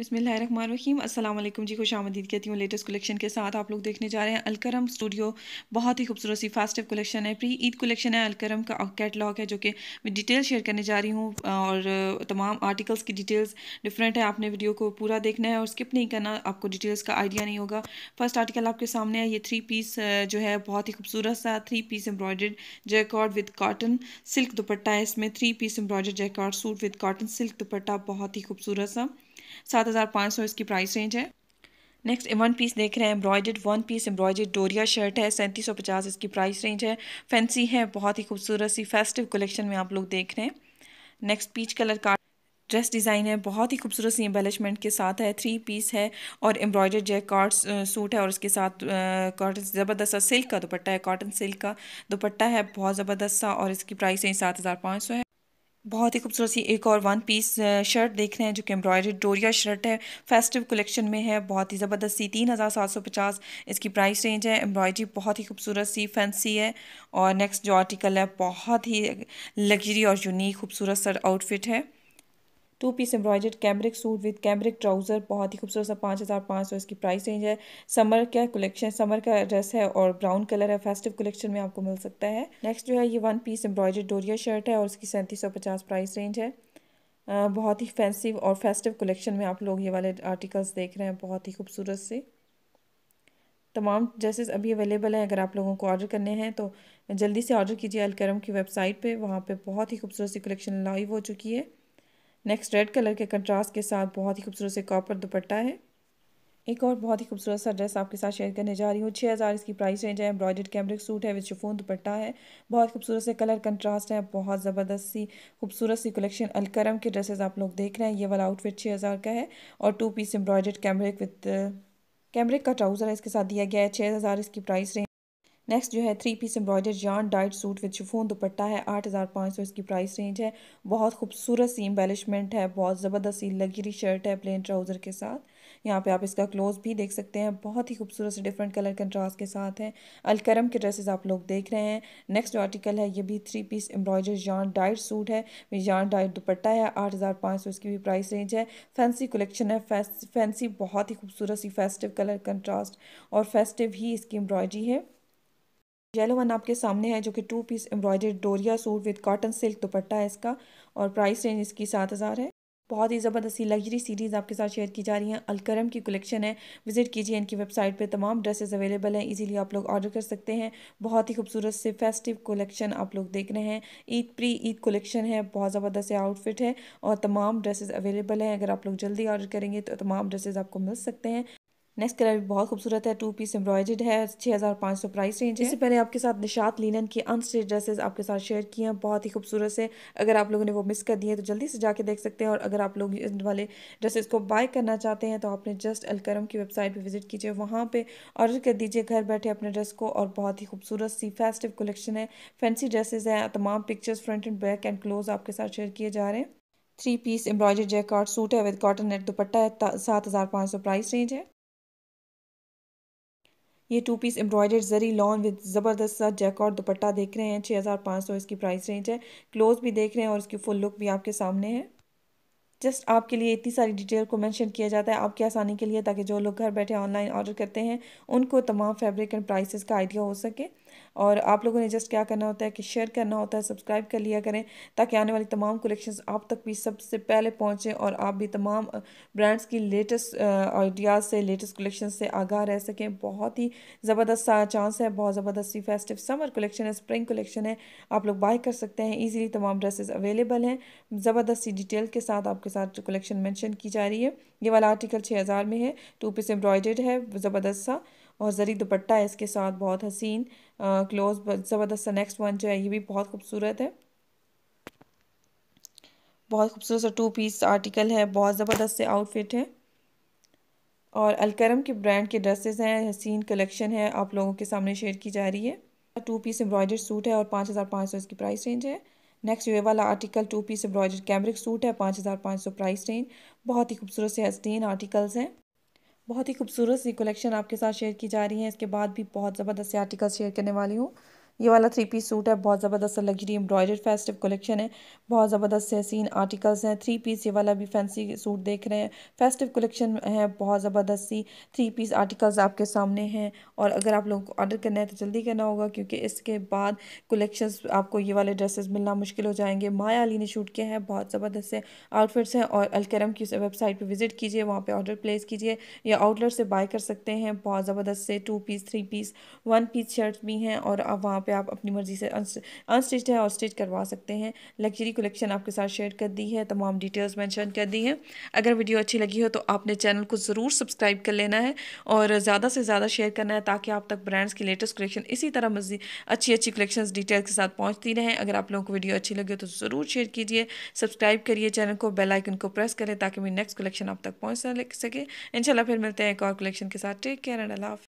बिसमीम अल्लाम जी खुश आमदीद कहती हूँ लेटेस्ट कलेक्शन के साथ आप लोग देखने जा रहे हैं अलकरम स्टूडियो बहुत ही खूबसूरत सी फास्टिव कलेक्शन है प्री ईद कलेक्शन है अलकरम का कैटलॉग है जो कि मैं डिटेल शेयर करने जा रही हूँ और तमाम आर्टिकल्स की डिटेल्स डिफरेंट है आपने वीडियो को पूरा देखना है और स्किप नहीं करना आपको डिटेल्स का आइडिया नहीं होगा फर्स्ट आर्टिकल आपके सामने है ये थ्री पीस जो है बहुत ही खूबसूरत सा three piece embroidered jacquard with cotton silk dupatta है इसमें three piece embroidered jacquard suit with cotton silk dupatta बहुत ही खूबसूरत सा सात हज़ार पाँच सौ इसकी प्राइस रेंज है नेक्स्ट वन पीस देख रहे हैं एम्ब्रॉयडेड वन पीस एम्ब्रॉयडेड डोरिया शर्ट है सैंतीस सौ पचास इसकी प्राइस रेंज है फैंसी है बहुत ही खूबसूरत सी फेस्टिव कलेक्शन में आप लोग देख रहे हैं नेक्स्ट पीच कलर का ड्रेस डिज़ाइन है बहुत ही खूबसूरत सी एम्बेलिशमेंट के साथ है थ्री पीस है और एम्ब्रॉयडर्ड जैक कार्ड सूट है और उसके साथ कॉटन ज़बरदस्त सा सिल्क का दुपट्टा है कॉटन सिल्क का दुपट्टा है बहुत ज़बरदस्त सा और इसकी प्राइस है सात हज़ार पाँच सौ है बहुत ही खूबसूरत सी एक और वन पीस शर्ट देख रहे हैं जो कि एम्ब्रॉयडेड डोरिया शर्ट है फेस्टिव कलेक्शन में है बहुत ही ज़बरदस्त सी तीन हज़ार सात सौ पचास इसकी प्राइस रेंज है एम्ब्रॉयडरी बहुत ही खूबसूरत सी फैंसी है और नेक्स्ट जो आर्टिकल है बहुत ही लग्जरी और यूनिक खूबसूरत सर आउटफिट है two piece embroidered cambric suit with cambric trouser बहुत ही खूबसूरत सा पाँच हज़ार पाँच सौ इसकी प्राइस रेंज है समर का कलेक्शन समर का ड्रेस है और ब्राउन कलर है फेस्टिव कलेक्शन में आपको मिल सकता है नेक्स्ट जो है ये वन पीस एम्ब्रॉयडर्ड डोरिया शर्ट है और इसकी सैंतीस सौ पचास प्राइस रेंज है बहुत ही फैंसिव और फेस्टिव कलेक्शन में आप लोग ये वाले आर्टिकल्स देख रहे हैं बहुत ही खूबसूरत से तमाम ड्रेसेस अभी अवेलेबल हैं अगर आप लोगों को ऑर्डर करने हैं तो जल्दी से ऑर्डर कीजिए अलकरम की वेबसाइट पे वहाँ पे बहुत ही खूबसूरत सी कलेक्शन लाइव हो चुकी है नेक्स्ट रेड कलर के कंट्रास्ट के साथ बहुत ही खूबसूरत से कॉपर दुपट्टा है एक और बहुत ही खूबसूरत सा ड्रेस आपके साथ शेयर करने जा रही हूँ छः हज़ार इसकी प्राइस रेंज है एम्ब्रॉयडर्ड कैमरिक सूट है विद शिफोन दुपट्टा है बहुत खूबसूरत से कलर कंट्रास्ट है बहुत ज़बरदस्त सी खूबसूरत सी कलेक्शन अलकरम के ड्रेसेस आप लोग देख रहे हैं ये वाला आउटफिट छः हज़ार का है और two piece embroidered cambric with cambric का ट्राउज़र है इसके साथ दिया गया है छः हज़ार इसकी प्राइस रेंज नेक्स्ट जो है थ्री पीस एम्ब्रॉयडर जान डाइट सूट विद शिफोन दुपट्टा है आठ हज़ार पाँच सौ इसकी प्राइस रेंज है बहुत खूबसूरत सी एम्बेलिशमेंट है बहुत ज़बरदस्त सी लग्जरी शर्ट है प्लेन ट्राउज़र के साथ यहाँ पे आप इसका क्लोज भी देख सकते हैं बहुत ही खूबसूरत से डिफरेंट कलर कंट्रास्ट के साथ है अलकरम के ड्रेसेस आप लोग देख रहे हैं नेक्स्ट जो आर्टिकल है ये भी थ्री पीस एम्ब्रॉयडर जान डाइट सूट है जान डाइट दुपट्टा है आठ हज़ार पाँच सौ इसकी भी प्राइस रेंज है फैंसी कलेक्शन है फैंसी बहुत ही खूबसूरत सी फेस्टिव कलर कंट्रास्ट और फेस्टिव ही इसकी एम्ब्रॉयडरी है येलो वन आपके सामने है जो कि टू पीस एम्ब्रॉयडर्ड डोरिया suit with cotton silk dupatta है इसका और प्राइस रेंज इसकी सात हज़ार है बहुत ही ज़बरदस्ती लग्जरी सीरीज़ आपके साथ शेयर की जा रही हैं अलकरम की कलेक्शन है विजिट कीजिए इनकी वेबसाइट पे तमाम ड्रेसेस अवेलेबल हैं इजीली आप लोग ऑर्डर कर सकते हैं बहुत ही खूबसूरत से फेस्टिव कलेक्शन आप लोग देख रहे हैं ईद प्री ईद कलेक्शन है बहुत ज़बरदस्त आउटफिट है और तमाम ड्रेसेस अवेलेबल हैं अगर आप लोग जल्दी ऑर्डर करेंगे तो तमाम ड्रेसेज आपको मिल सकते हैं नेक्स्ट कलर भी बहुत खूबसूरत है टू पीस एम्ब्रॉयडेड है छः हज़ार पाँच सौ प्राइस रेंज इससे पहले आपके साथ निशात लीनन की अनस्टेड ड्रेसेस आपके साथ शेयर किए हैं बहुत ही खूबसूरत से अगर आप लोगों ने वो मिस कर दिए तो जल्दी से जाके देख सकते हैं और अगर आप लोग इन वाले ड्रेसेस को बाय करना चाहते हैं तो आपने जस्ट अलकरम की वेबसाइट पर विजिट कीजिए वहाँ पर ऑर्डर कर दीजिए घर बैठे अपने ड्रेस को और बहुत ही खूबसूरत सी फेस्टिव कलेक्शन है फैंसी ड्रेसेज हैं तमाम pictures front and back and close आपके साथ शेयर किए जा रहे हैं three piece embroidered jacquard suit है विद कॉटन नेट दुपट्टा है सात हज़ार पाँच सौ प्राइस रेंज है ये two piece embroidered zari lawn with ज़बरदस्त सा जैक और दुपट्टा देख रहे हैं छः हज़ार पाँच सौ इसकी प्राइस रेंज है क्लोज भी देख रहे हैं और इसकी फुल लुक भी आपके सामने है जस्ट आपके लिए इतनी सारी डिटेल को मेंशन किया जाता है आपकी आसानी के लिए ताकि जो लोग घर बैठे ऑनलाइन ऑर्डर करते हैं उनको तमाम फैब्रिक एंड प्राइसेस का आइडिया हो सके और आप लोगों ने जस्ट क्या करना होता है कि शेयर करना होता है सब्सक्राइब कर लिया करें ताकि आने वाली तमाम कलेक्शंस आप तक भी सबसे पहले पहुँचें और आप भी तमाम ब्रांड्स की लेटेस्ट आइडियाज़ से लेटेस्ट कलेक्शन से आगाह रह सकें बहुत ही ज़बरदस्त चांस है बहुत ज़बरदस्त सी फेस्टिव समर कलेक्शन है स्प्रिंग कलेक्शन है आप लोग बाय कर सकते हैं ईजिली तमाम ड्रेसेज अवेलेबल हैं ज़बरदस्त सी डिटेल के साथ आपके साथ कलेक्शन मैंशन की जा रही है ये वाला आर्टिकल हज़ार में है टू पीस एम्ब्रॉयडेड है ज़बरदस्त सा और ज़री दुपट्टा है इसके साथ बहुत हसीन क्लोज ज़बरदस्त नेक्स्ट वन जो है ये भी बहुत खूबसूरत है बहुत खूबसूरत सा टू पीस आर्टिकल है बहुत ज़बरदस्त से आउटफिट है और अलकरम के ब्रांड के ड्रेसेस हैं हसीन कलेक्शन है आप लोगों के सामने शेयर की जा रही है टू पीस एम्ब्रॉयडर सूट है और पाँच हज़ार पाँच सौ इसकी प्राइस रेंज है नेक्स्ट ये वाला article two piece embroidered cambric suit है पाँच हज़ार पाँच सौ प्राइस रेंज बहुत ही खूबसूरत से हसीन आर्टिकल्स हैं बहुत ही खूबसूरत सी कलेक्शन आपके साथ शेयर की जा रही है इसके बाद भी बहुत ज़बरदस्त आर्टिकल शेयर करने वाली हूँ ये वाला थ्री पीस सूट है बहुत ज़बरदस्त लग्जरी एम्ब्रॉयडर फेस्टिव कलेक्शन है बहुत ज़बरदस्त हसीन आर्टिकल्स हैं थ्री पीस ये वाला भी फैंसी सूट देख रहे हैं फेस्टिव कलेक्शन है बहुत ज़बरदस्त सी थ्री पीस आर्टिकल्स आपके सामने हैं और अगर आप लोगों को ऑर्डर करना है तो जल्दी करना होगा क्योंकि इसके बाद कलेक्शन आपको ये वाले ड्रेसेस मिलना मुश्किल हो जाएंगे माया अली ने शूट किया है बहुत ज़बरदस्त आउटफिट्स हैं और अलकरम की वेबसाइट पर विजिट कीजिए वहाँ पर ऑर्डर प्लेस कीजिए या आउटलेट से बाय कर सकते हैं बहुत ज़बरदस्त से two piece three piece one piece shirts भी हैं और आप वहाँ पर पे आप अपनी मर्ज़ी से अनस्टिच है और स्टिच करवा सकते हैं लग्जरी कलेक्शन आपके साथ शेयर कर दी है तमाम डिटेल्स मैंशन कर दी हैं अगर वीडियो अच्छी लगी हो तो आपने चैनल को ज़रूर सब्सक्राइब कर लेना है और ज़्यादा से ज़्यादा शेयर करना है ताकि आप तक ब्रांड्स की लेटेस्ट कलेक्शन इसी तरह मज़ीद अच्छी अच्छी कलेक्शन डिटेल्स के साथ पहुँचती रहें अगर आप लोगों को वीडियो अच्छी लगी हो तो ज़रूर शेयर कीजिए सब्सक्राइब करिए चैनल को आइकन को प्रेस करें ताकि मेरी नेक्स्ट कलेक्शन आप तक पहुँच सके इंशाल्लाह फिर मिलते हैं एक और कलेक्शन के साथ टेक केयर एंड अल्लाह